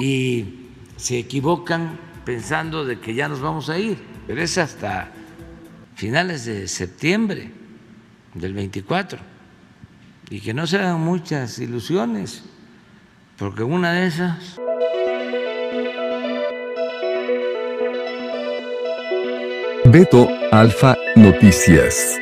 y se equivocan pensando de que ya nos vamos a ir, pero es hasta finales de septiembre del 24 y que no se hagan muchas ilusiones, porque una de esas... Beto Alfa Noticias.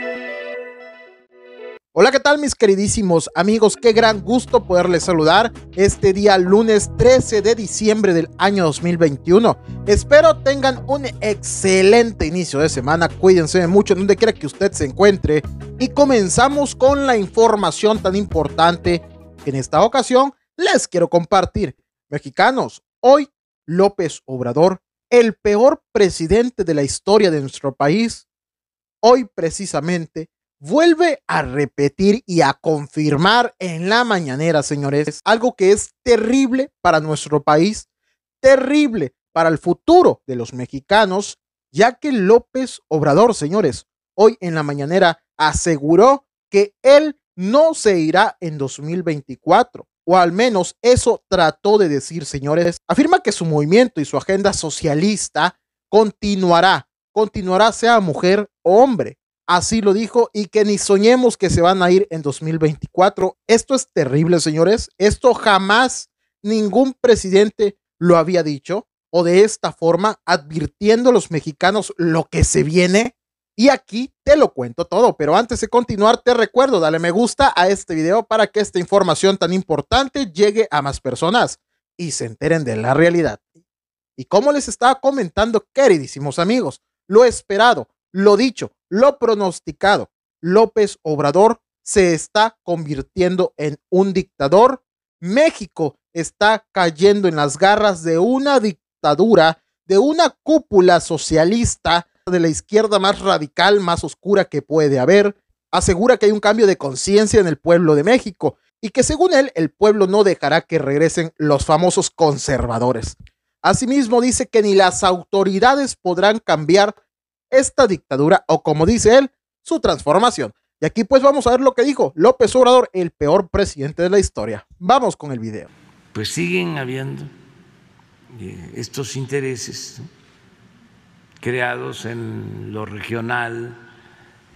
Hola, ¿qué tal mis queridísimos amigos? Qué gran gusto poderles saludar este día lunes 13 de diciembre del año 2021. Espero tengan un excelente inicio de semana, cuídense mucho donde quiera que usted se encuentre y comenzamos con la información tan importante que en esta ocasión les quiero compartir. Mexicanos, hoy López Obrador, el peor presidente de la historia de nuestro país, hoy precisamente vuelve a repetir y a confirmar en la mañanera, señores, algo que es terrible para nuestro país, terrible para el futuro de los mexicanos, ya que López Obrador, señores, hoy en la mañanera aseguró que él no se irá en 2024. O al menos eso trató de decir, señores. Afirma que su movimiento y su agenda socialista continuará, continuará sea mujer o hombre, así lo dijo, y que ni soñemos que se van a ir en 2024. Esto es terrible, señores. Esto jamás ningún presidente lo había dicho o de esta forma, advirtiendo a los mexicanos lo que se viene. Y aquí te lo cuento todo, pero antes de continuar te recuerdo, dale me gusta a este video para que esta información tan importante llegue a más personas y se enteren de la realidad. Y como les estaba comentando, queridísimos amigos, lo esperado, lo dicho, lo pronosticado, López Obrador se está convirtiendo en un dictador. México está cayendo en las garras de una dictadura, de una cúpula socialista de la izquierda más radical, más oscura que puede haber. Asegura que hay un cambio de conciencia en el pueblo de México y que según él el pueblo no dejará que regresen los famosos conservadores. Asimismo dice que ni las autoridades podrán cambiar esta dictadura o como dice él, su transformación. Y aquí pues vamos a ver lo que dijo López Obrador, el peor presidente de la historia. Vamos con el video. Pues siguen habiendo eh, estos intereses creados en lo regional,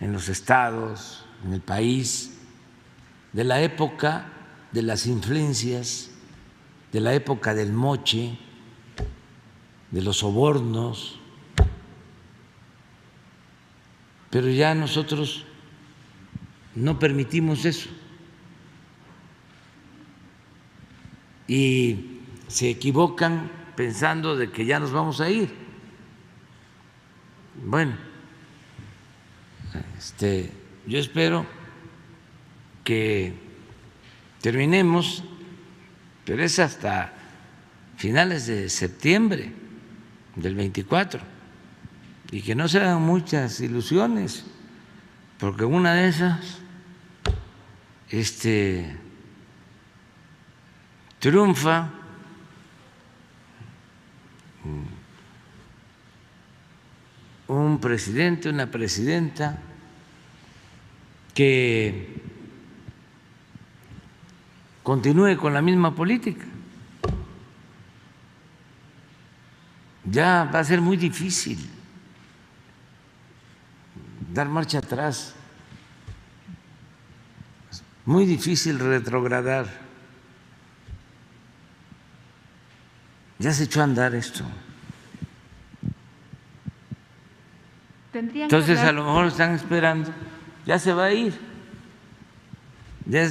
en los estados, en el país, de la época de las influencias, de la época del moche, de los sobornos, Pero ya nosotros no permitimos eso. Y se equivocan pensando de que ya nos vamos a ir. Bueno, este, yo espero que terminemos, pero es hasta finales de septiembre del 24 y que no se hagan muchas ilusiones, porque una de esas este, triunfa mm, un presidente, una presidenta que continúe con la misma política. Ya va a ser muy difícil dar marcha atrás. muy difícil retrogradar. Ya se echó a andar esto. Entonces a lo mejor están esperando, ya se va a ir. Ya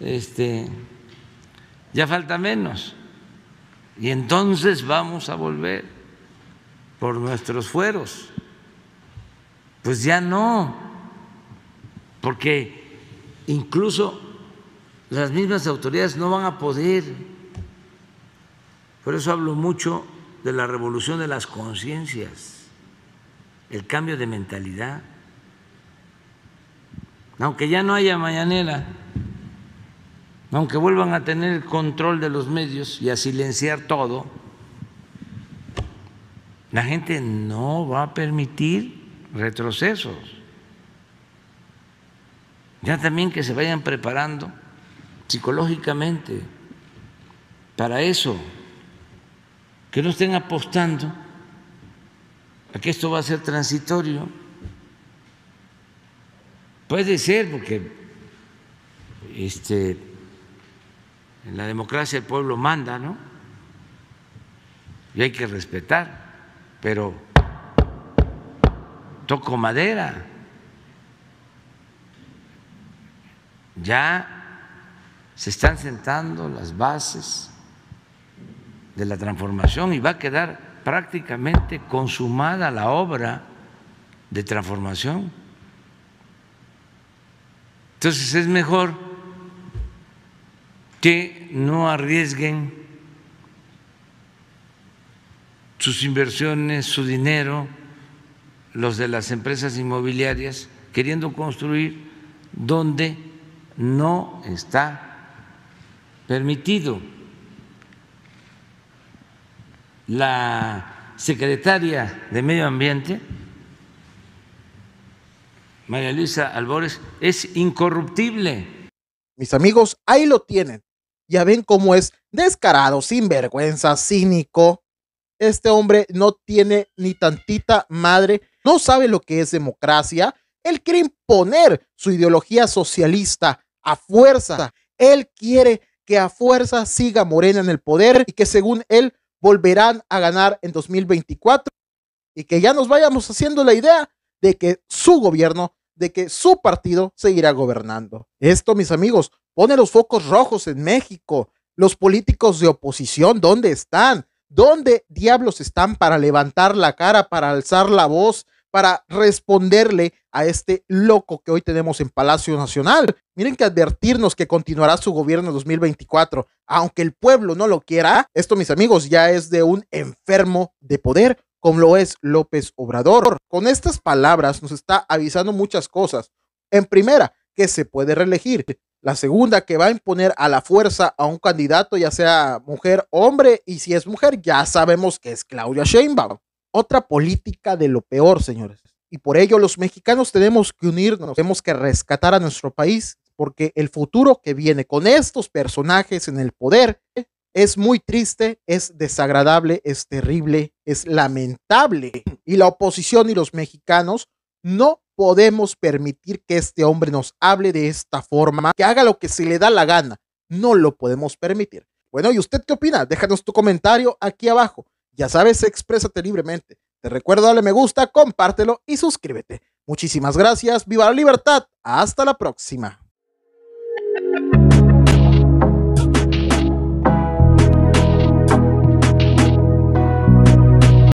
este, ya falta menos. Y entonces vamos a volver por nuestros fueros pues ya no, porque incluso las mismas autoridades no van a poder. Por eso hablo mucho de la revolución de las conciencias, el cambio de mentalidad. Aunque ya no haya mañanera, aunque vuelvan a tener el control de los medios y a silenciar todo, la gente no va a permitir retrocesos. Ya también que se vayan preparando psicológicamente para eso, que no estén apostando a que esto va a ser transitorio. Puede ser porque este, en la democracia el pueblo manda, ¿no? Y hay que respetar, pero toco madera. Ya se están sentando las bases de la transformación y va a quedar prácticamente consumada la obra de transformación. Entonces es mejor que no arriesguen sus inversiones, su dinero, los de las empresas inmobiliarias queriendo construir donde no está permitido. La secretaria de Medio Ambiente, María Luisa Albores, es incorruptible. Mis amigos, ahí lo tienen. Ya ven cómo es descarado, sinvergüenza, cínico. Este hombre no tiene ni tantita madre no sabe lo que es democracia, él quiere imponer su ideología socialista a fuerza. Él quiere que a fuerza siga Morena en el poder y que según él volverán a ganar en 2024 y que ya nos vayamos haciendo la idea de que su gobierno, de que su partido seguirá gobernando. Esto, mis amigos, pone los focos rojos en México. Los políticos de oposición, ¿dónde están? ¿Dónde diablos están para levantar la cara, para alzar la voz, para responderle a este loco que hoy tenemos en Palacio Nacional. Miren que advertirnos que continuará su gobierno en 2024, aunque el pueblo no lo quiera, esto mis amigos ya es de un enfermo de poder como lo es López Obrador. Con estas palabras nos está avisando muchas cosas. En primera, que se puede reelegir. La segunda, que va a imponer a la fuerza a un candidato, ya sea mujer o hombre, y si es mujer, ya sabemos que es Claudia Sheinbaum otra política de lo peor, señores. Y por ello los mexicanos tenemos que unirnos, tenemos que rescatar a nuestro país, porque el futuro que viene con estos personajes en el poder es muy triste, es desagradable, es terrible, es lamentable. Y la oposición y los mexicanos no podemos permitir que este hombre nos hable de esta forma, que haga lo que se le da la gana. No lo podemos permitir. Bueno, ¿y usted qué opina? Déjanos tu comentario aquí abajo. Ya sabes, exprésate libremente. Te recuerdo dale me gusta, compártelo y suscríbete. Muchísimas gracias, viva la libertad. Hasta la próxima.